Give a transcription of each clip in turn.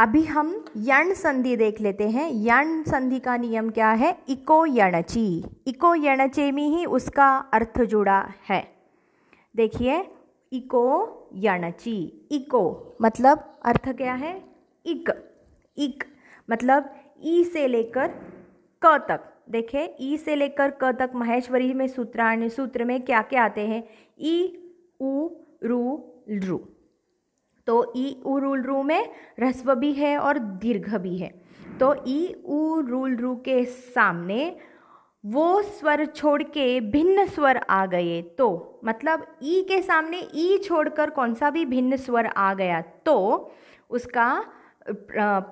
अभी हम यण संधि देख लेते हैं यण संधि का नियम क्या है इको यणची इको यणचे में ही उसका अर्थ जुड़ा है देखिए इको यणची इको मतलब अर्थ क्या है इक इक मतलब ई से लेकर क तक देखिए ई से लेकर क तक महेश्वरी में सूत्राण सूत्र में क्या क्या आते हैं ई उ रू रु तो ई उ रूल रू में ह्रस्व भी है और दीर्घ भी है तो ई उ रूल रू के सामने वो स्वर छोड़ के भिन्न स्वर आ गए तो मतलब ई के सामने ई छोड़कर कौन सा भी भिन्न स्वर आ गया तो उसका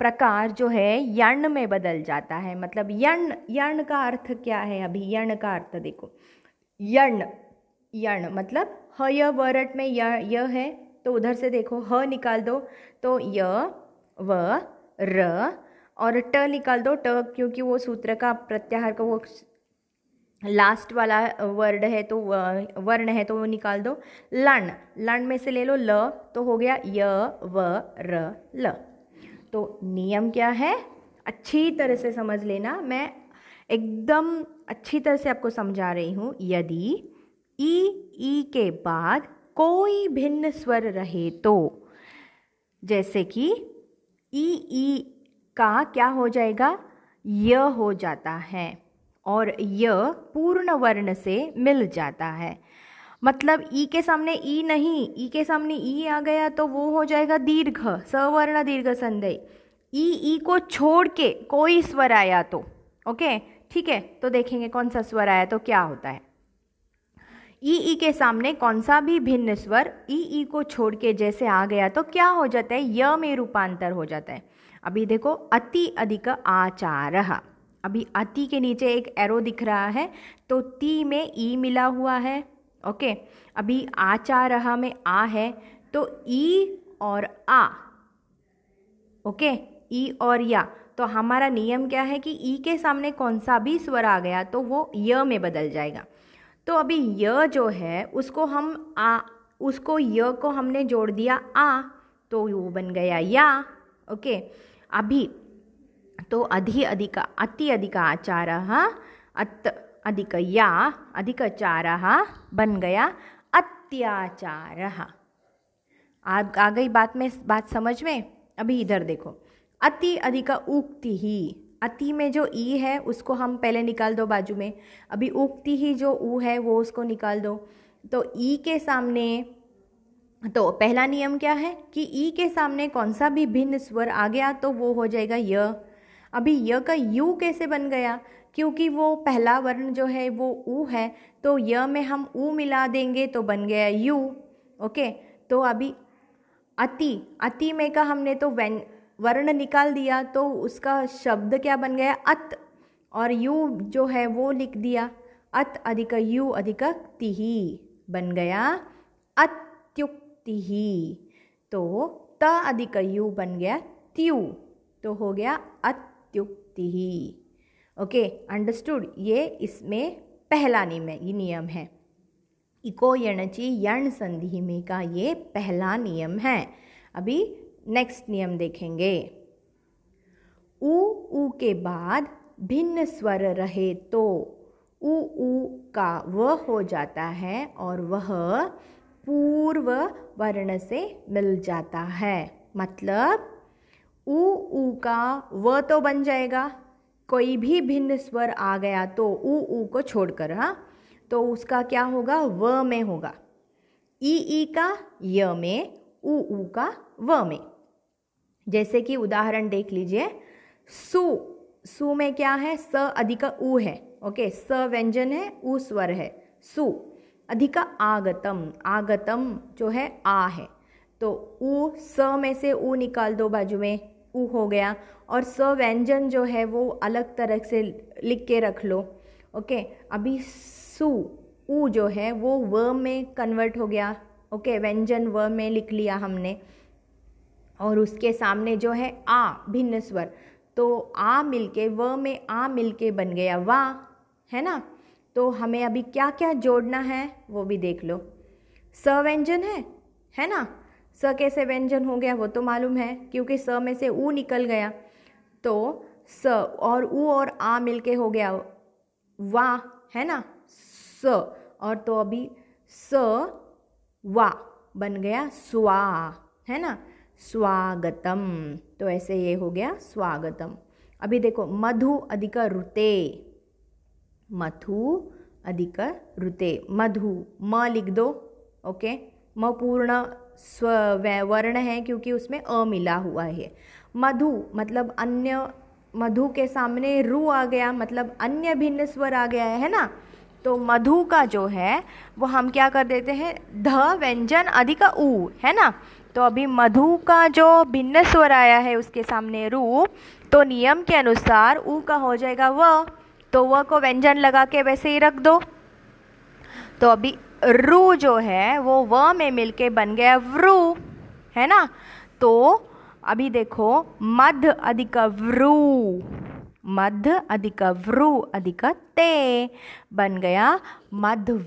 प्रकार जो है यण में बदल जाता है मतलब यण यण का अर्थ क्या है अभी यण का अर्थ देखो यण यण मतलब हय वरट में य है तो उधर से देखो ह निकाल दो तो य व र और ट निकाल दो ट क्योंकि वो सूत्र का प्रत्याहार का वो लास्ट वाला वर्ड है तो वर्ण है तो वो निकाल दो लण लण में से ले लो ल तो हो गया य व र ल तो नियम क्या है अच्छी तरह से समझ लेना मैं एकदम अच्छी तरह से आपको समझा रही हूँ यदि ई ई के बाद कोई भिन्न स्वर रहे तो जैसे कि ई ई का क्या हो जाएगा य हो जाता है और य पूर्ण वर्ण से मिल जाता है मतलब ई के सामने ई नहीं ई के सामने ई आ गया तो वो हो जाएगा दीर्घ सवर्ण दीर्घ संदेह ई ई को छोड़ के कोई स्वर आया तो ओके ठीक है तो देखेंगे कौन सा स्वर आया तो क्या होता है ई ई के सामने कौन सा भी भिन्न स्वर ई ई को छोड़ के जैसे आ गया तो क्या हो जाता है य में रूपांतर हो जाता है अभी देखो अति अधिक आचार अभी अति के नीचे एक एरो दिख रहा है तो ती में ई मिला हुआ है ओके अभी आचार में आ है तो ई और आ ओके ई और या तो हमारा नियम क्या है कि ई के सामने कौन सा भी स्वर आ गया तो वो य में बदल जाएगा तो अभी य जो है उसको हम आ उसको य को हमने जोड़ दिया आ तो वो बन गया या ओके अभी तो अधि अधिक अति अधिक आचार अत अधिक या अधिक चार बन गया अत्याचार आ आ गई बात में बात समझ में अभी इधर देखो अति अधिक उक्ति ही अति में जो ई है उसको हम पहले निकाल दो बाजू में अभी उगती ही जो ऊ है वो उसको निकाल दो तो ई के सामने तो पहला नियम क्या है कि ई के सामने कौन सा भी भिन्न स्वर आ गया तो वो हो जाएगा य अभी य का यू कैसे बन गया क्योंकि वो पहला वर्ण जो है वो ऊ है तो य में हम ऊ मिला देंगे तो बन गया यू ओके तो अभी अति अति में का हमने तो वैन वर्ण निकाल दिया तो उसका शब्द क्या बन गया अत और यू जो है वो लिख दिया अत अधिक यू अधिक तिही बन गया अत्युक्ति ही तो त अधिक यू बन गया त्यू तो हो गया अत्युक्ति ही ओके अंडरस्टूड ये इसमें पहला नियम है ये नियम है इको यणची यण संधि में का ये पहला नियम है अभी नेक्स्ट नियम देखेंगे ऊ उ के बाद भिन्न स्वर रहे तो ऊ उ का वह हो जाता है और वह पूर्व वर्ण से मिल जाता है मतलब ऊ उ का व तो बन जाएगा कोई भी भिन्न स्वर आ गया तो ऊ उ को छोड़कर हाँ तो उसका क्या होगा व में होगा ई ई का य में उ ऊ का व में जैसे कि उदाहरण देख लीजिए सु सु में क्या है स अधिक उ है ओके स व्यंजन है उ स्वर है सु अधिक आगतम आगतम जो है आ है तो उ स में से उ निकाल दो बाजू में उ हो गया और स व्यंजन जो है वो अलग तरह से लिख के रख लो ओके अभी सु उ जो है वो व में कन्वर्ट हो गया ओके व्यंजन व में लिख लिया हमने और उसके सामने जो है आ भिन्न स्वर तो आ मिलके व में आ मिलके बन गया वाह है ना तो हमें अभी क्या क्या जोड़ना है वो भी देख लो स व्यंजन है है ना स कैसे व्यंजन हो गया वो तो मालूम है क्योंकि स में से ऊ निकल गया तो स और ऊ और आ मिलके हो गया वा है ना स और तो अभी स वा बन गया स्वा है ना स्वागतम तो ऐसे ये हो गया स्वागतम अभी देखो मधु अधिक रुते मधु अधिक रुते मधु म लिख दो ओके म पूर्ण स्व वर्ण है क्योंकि उसमें अ मिला हुआ है मधु मतलब अन्य मधु के सामने रू आ गया मतलब अन्य भिन्न स्वर आ गया है ना तो मधु का जो है वो हम क्या कर देते हैं ध व्यंजन अधिक ऊ है ना तो अभी मधु का जो भिन्न स्वर आया है उसके सामने रू तो नियम के अनुसार ऊ का हो जाएगा व तो व को व्यंजन लगा के वैसे ही रख दो तो अभी रू जो है वो व में मिलके बन गया व्रु है ना तो अभी देखो मध अधिक व्रु मध्य अधिक व्रु अधिक ते बन गया मध्य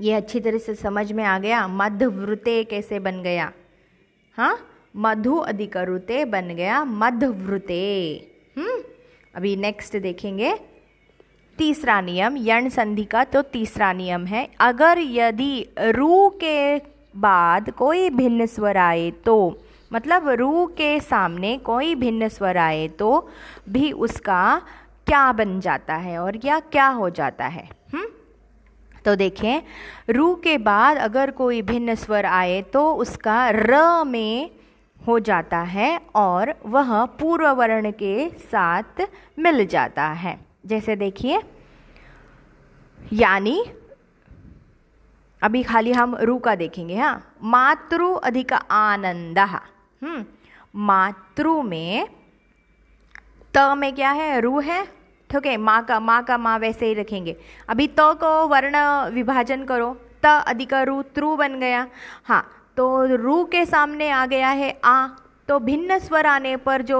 ये अच्छी तरह से समझ में आ गया मध्यवृते कैसे बन गया हाँ मधु अधिकरुते बन गया मध्यवृते हम्म अभी नेक्स्ट देखेंगे तीसरा नियम यण संधि का तो तीसरा नियम है अगर यदि रू के बाद कोई भिन्न स्वर आए तो मतलब रू के सामने कोई भिन्न स्वर आए तो भी उसका क्या बन जाता है और या क्या हो जाता है तो देखें रू के बाद अगर कोई भिन्न स्वर आए तो उसका र में हो जाता है और वह पूर्व वर्ण के साथ मिल जाता है जैसे देखिए यानी अभी खाली हम रू का देखेंगे हाँ मातृ अधिक आनंद हम्म, मातृ में त में क्या है रू है ठीक है माँ का माँ का माँ वैसे ही रखेंगे अभी त तो को वर्ण विभाजन करो त अधिक त्रु बन गया हाँ तो रू के सामने आ गया है आ तो भिन्न स्वर आने पर जो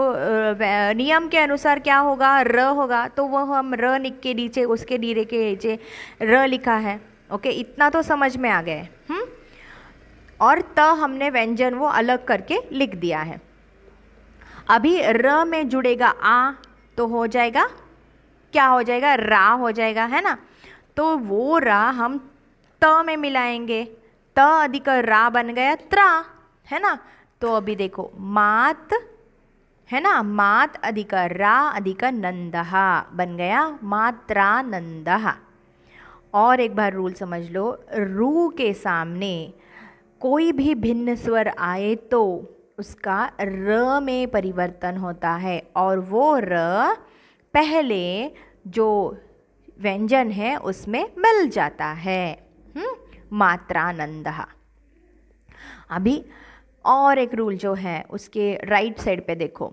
नियम के अनुसार क्या होगा र होगा तो वह हम र निक के नीचे उसके डीरे के नीचे र लिखा है ओके इतना तो समझ में आ गया हम्म और त हमने व्यंजन वो अलग करके लिख दिया है अभी र में जुड़ेगा आ तो हो जाएगा क्या हो जाएगा रा हो जाएगा है ना तो वो रा हम त में मिलाएंगे त अधिक रा बन गया त्रा है ना तो अभी देखो मात है ना मात अधिक रा अधिक नंदहा बन गया मात्रा नंदहा और एक बार रूल समझ लो रू के सामने कोई भी भिन्न स्वर आए तो उसका र में परिवर्तन होता है और वो र पहले जो व्यंजन है उसमें मिल जाता है हम्म? मात्रानंद अभी और एक रूल जो है उसके राइट साइड पे देखो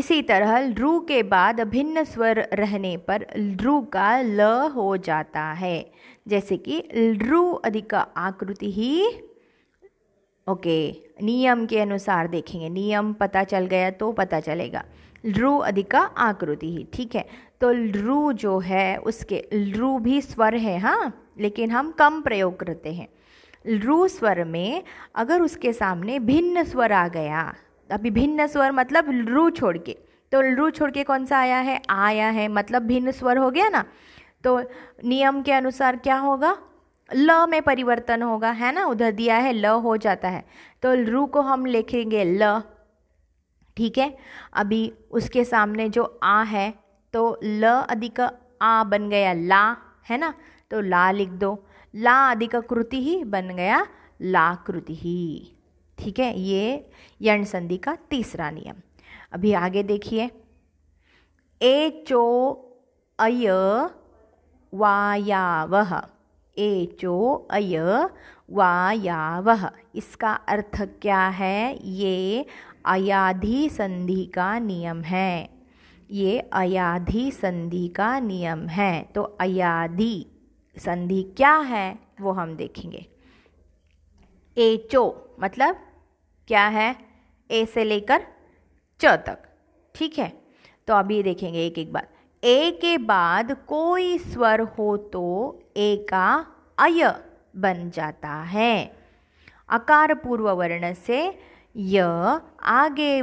इसी तरह रू के बाद भिन्न स्वर रहने पर रू का ल हो जाता है जैसे कि रू अधिक आकृति ही ओके नियम के अनुसार देखेंगे नियम पता चल गया तो पता चलेगा लू अधिका आकृति ही ठीक है तो लु जो है उसके लु भी स्वर है हाँ लेकिन हम कम प्रयोग करते हैं लू स्वर में अगर उसके सामने भिन्न स्वर आ गया अभी भिन्न स्वर मतलब लू छोड़ के तो लु छोड़ के कौन सा आया है आया है मतलब भिन्न स्वर हो गया ना तो नियम के अनुसार क्या होगा ल में परिवर्तन होगा है ना उधर दिया है ल हो जाता है तो लू को हम लिखेंगे ल ठीक है अभी उसके सामने जो आ है तो ल अधिक आ बन गया ला है ना तो ला लिख दो ला अधिक कृति ही बन गया ला कृति ही ठीक है ये यण संधि का तीसरा नियम अभी आगे देखिए ए चो अय वायावह ए चो अय वायावह इसका अर्थ क्या है ये अयाधि संधि का नियम है ये अयाधि संधि का नियम है तो अयाधि संधि क्या है वो हम देखेंगे एचो मतलब क्या है ए से लेकर च तक ठीक है तो अब ये देखेंगे एक एक बार ए के बाद कोई स्वर हो तो ए का अय बन जाता है अकार पूर्व वर्ण से य आगे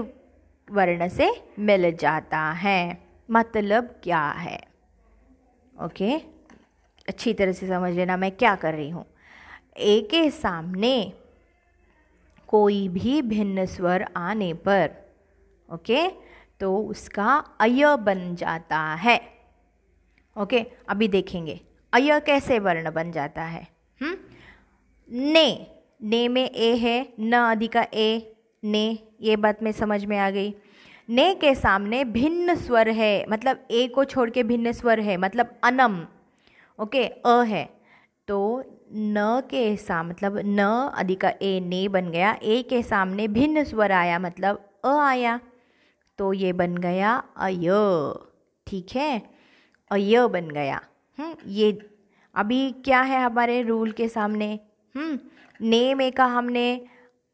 वर्ण से मिल जाता है मतलब क्या है ओके अच्छी तरह से समझ लेना मैं क्या कर रही हूँ ए के सामने कोई भी भिन्न स्वर आने पर ओके तो उसका अय बन जाता है ओके अभी देखेंगे अय कैसे वर्ण बन जाता है हुँ? हम्म? ने ने में ए है न अधिका ए ने ये बात में समझ में आ गई ने के सामने भिन्न स्वर है मतलब ए को छोड़ के भिन्न स्वर है मतलब अनम ओके अ है तो न के साम मतलब न अधिका ए ने बन गया ए के सामने भिन्न स्वर आया मतलब अ आया तो ये बन गया अय ठीक है अय बन गया हम्म ये अभी क्या है हमारे रूल के सामने हम्म ने में का हमने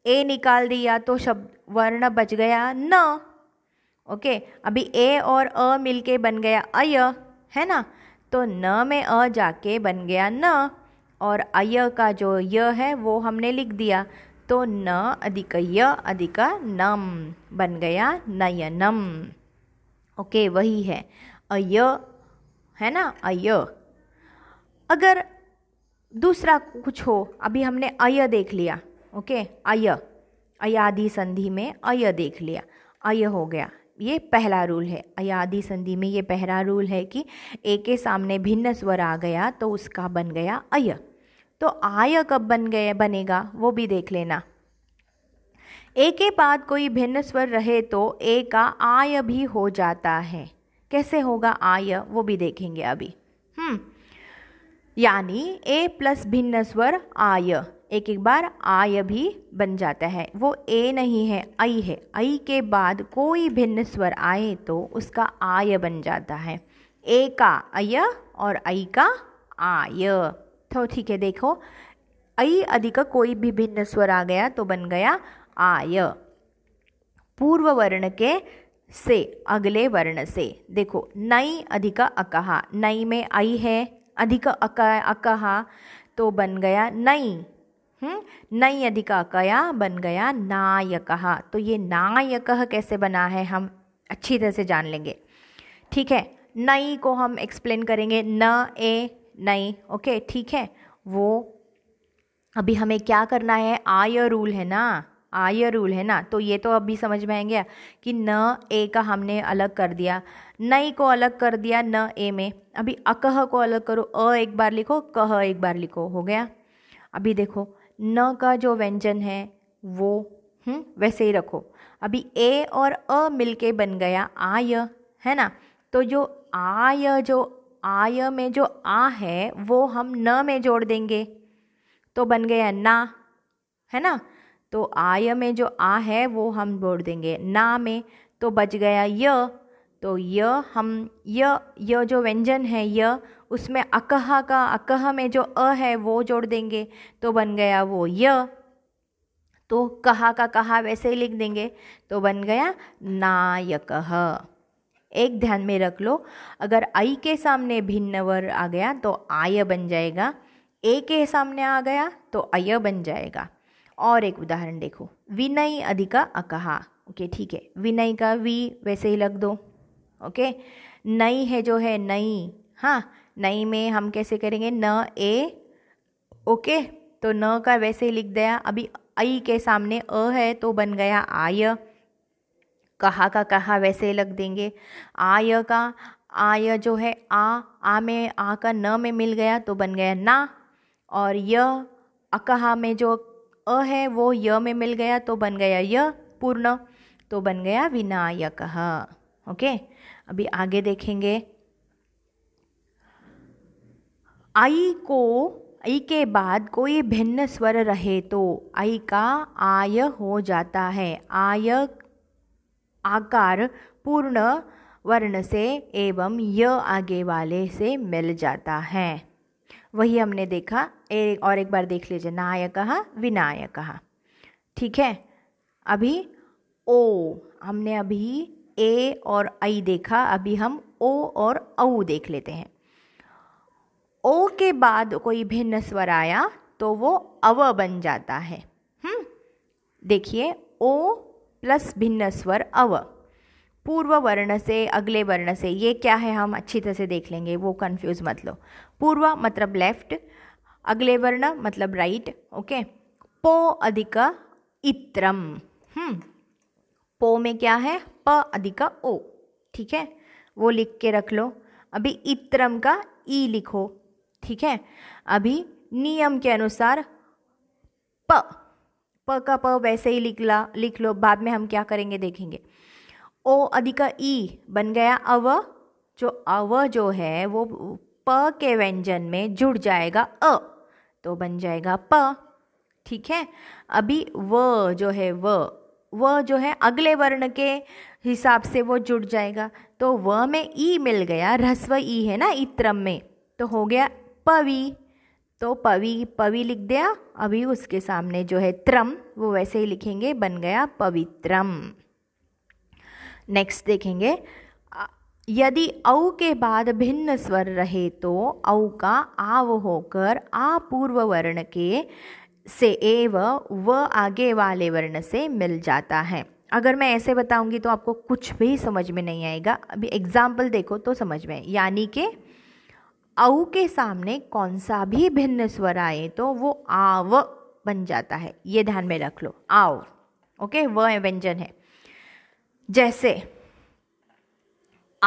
ए निकाल दिया तो शब्द वर्ण बच गया न ओके अभी ए और अ मिलके बन गया अय है ना तो न में अ जाके बन गया न और अय का जो य है वो हमने लिख दिया तो न अधिक य अधिक नम बन गया नयनम ओके वही है अय है ना अय अगर दूसरा कुछ हो अभी हमने अय देख लिया ओके अय अयादि संधि में अय देख लिया अय हो गया ये पहला रूल है अयादि संधि में ये पहला रूल है कि ए के सामने भिन्न स्वर आ गया तो उसका बन गया अय तो आय कब बन गए बनेगा वो भी देख लेना ए के बाद कोई भिन्न स्वर रहे तो ए का आय भी हो जाता है कैसे होगा आय वो भी देखेंगे अभी हम्म यानी ए प्लस भिन्न स्वर आय एक एक बार आय भी बन जाता है वो ए नहीं है आई है ऐ के बाद कोई भिन्न स्वर आए तो उसका आय बन जाता है ए का अय और आई का आय तो ठीक है देखो ऐ अधिक कोई भी भिन्न स्वर आ गया तो बन गया आय पूर्व वर्ण के से अगले वर्ण से देखो नई अधिक अकहा नई में आई है अधिक अक अकहा तो बन गया नई हम्म, नई अधिका कया बन गया नायक तो ये नायक कैसे बना है हम अच्छी तरह से जान लेंगे ठीक है नई को हम एक्सप्लेन करेंगे न ए नई ओके ठीक है वो अभी हमें क्या करना है आय रूल है ना आय रूल है ना तो ये तो अभी समझ में आएंगे कि न ए का हमने अलग कर दिया नई को अलग कर दिया न ए में अभी अकह को अलग करो अ एक बार लिखो कह एक बार लिखो हो गया अभी देखो न का जो व्यंजन है वो हम्म, वैसे ही रखो अभी ए और अ मिलके बन गया आय है ना तो जो आय जो आय में जो आ है वो हम न में जोड़ देंगे तो बन गया ना है ना तो आय में जो आ है वो हम जोड़ देंगे ना में तो बच गया य तो य हम य जो व्यंजन है य उसमें अकहा का अकह में जो अ है वो जोड़ देंगे तो बन गया वो य तो कहा का कहा वैसे ही लिख देंगे तो बन गया नायक एक ध्यान में रख लो अगर आई के सामने भिन्न वर आ गया तो आय बन जाएगा ए के सामने आ गया तो अय बन जाएगा और एक उदाहरण देखो विनय अधिका अकहा ओके ठीक है विनय का वी वैसे ही लग दो ओके नई है जो है नई हाँ नई में हम कैसे करेंगे न ए ओके तो न का वैसे लिख दिया अभी आई के सामने अ है तो बन गया आय कहा का कहा वैसे लग देंगे आय का आय जो है आ आ में आ का न में मिल गया तो बन गया ना और य अकहा में जो अ है वो य में मिल गया तो बन गया य पूर्ण तो बन गया विनायक ओके अभी आगे देखेंगे आई को ई के बाद कोई भिन्न स्वर रहे तो आई का आय हो जाता है आय आकार पूर्ण वर्ण से एवं य आगे वाले से मिल जाता है वही हमने देखा एक और एक बार देख लीजिए नायक कहा विनायक कहा ठीक है अभी ओ हमने अभी ए और आई देखा अभी हम ओ और औ देख लेते हैं ओ के बाद कोई भिन्न स्वर आया तो वो अव बन जाता है हम्म? देखिए ओ प्लस भिन्न स्वर अव पूर्व वर्ण से अगले वर्ण से ये क्या है हम अच्छी तरह से देख लेंगे वो कन्फ्यूज मत लो पूर्व मतलब लेफ्ट अगले वर्ण मतलब राइट ओके पो अधिक इत्रम हम्म पो में क्या है प अधिक ओ ठीक है वो लिख के रख लो अभी इत्रम का ई लिखो ठीक है अभी नियम के अनुसार प प का प वैसे ही लिख ला लिख लो बाद में हम क्या करेंगे देखेंगे ओ अधिका ई बन गया अव जो अव जो है वो प के व्यंजन में जुड़ जाएगा अ तो बन जाएगा प ठीक है अभी व जो है व व जो है अगले वर्ण के हिसाब से वो जुड़ जाएगा तो व में ई मिल गया ह्रस्व ई है ना इत्रम में तो हो गया पवि तो पवि पवि लिख दिया अभी उसके सामने जो है त्रम वो वैसे ही लिखेंगे बन गया पवित्रम नेक्स्ट देखेंगे यदि औ के बाद भिन्न स्वर रहे तो औ का आव होकर आ पूर्व वर्ण के से एव व आगे वाले वर्ण से मिल जाता है अगर मैं ऐसे बताऊंगी तो आपको कुछ भी समझ में नहीं आएगा अभी एग्जाम्पल देखो तो समझ में यानी कि औ के सामने कौन सा भी भिन्न स्वर आए तो वो आव बन जाता है ये ध्यान में रख लो आव ओके व व्यंजन है जैसे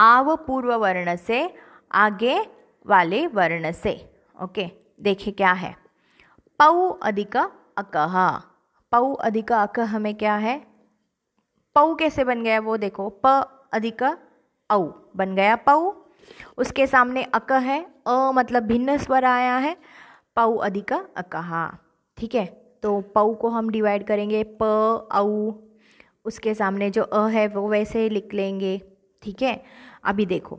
आव पूर्व वर्ण से आगे वाले वर्ण से ओके देखिए क्या है पौ अधिक अकह पौ अधिक अकह में क्या है पौ कैसे बन गया वो देखो प अधिक औ बन गया पऊ उसके सामने अक है अ मतलब भिन्न स्वर आया है पऊ अधिक अकहा ठीक है तो पऊ को हम डिवाइड करेंगे प औ उसके सामने जो अ है वो वैसे लिख लेंगे ठीक है अभी देखो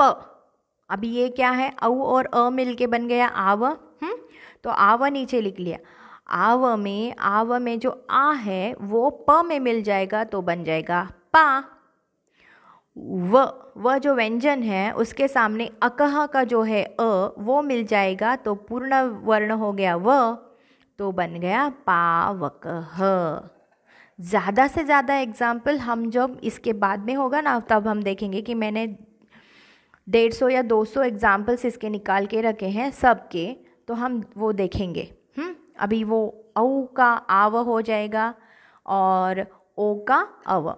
प अभी ये क्या है औ और अ मिल के बन गया आव हम्म तो आव नीचे लिख लिया आव में आव में जो आ है वो प में मिल जाएगा तो बन जाएगा पा व व जो व्यंजन है उसके सामने अकह का जो है अ वो मिल जाएगा तो पूर्ण वर्ण हो गया व तो बन गया पावक ज़्यादा से ज़्यादा एग्जाम्पल हम जब इसके बाद में होगा ना तब हम देखेंगे कि मैंने डेढ़ सौ या दो सौ एग्ज़ाम्पल्स इसके निकाल के रखे हैं सब के तो हम वो देखेंगे हुँ? हम्म, अभी वो औ का आव हो जाएगा और ओ का अव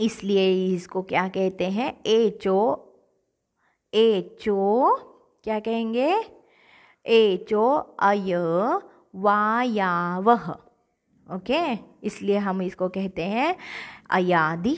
इसलिए इसको क्या कहते हैं एचो एचो क्या कहेंगे एचो अय वायावह ओके इसलिए हम इसको कहते हैं अयादि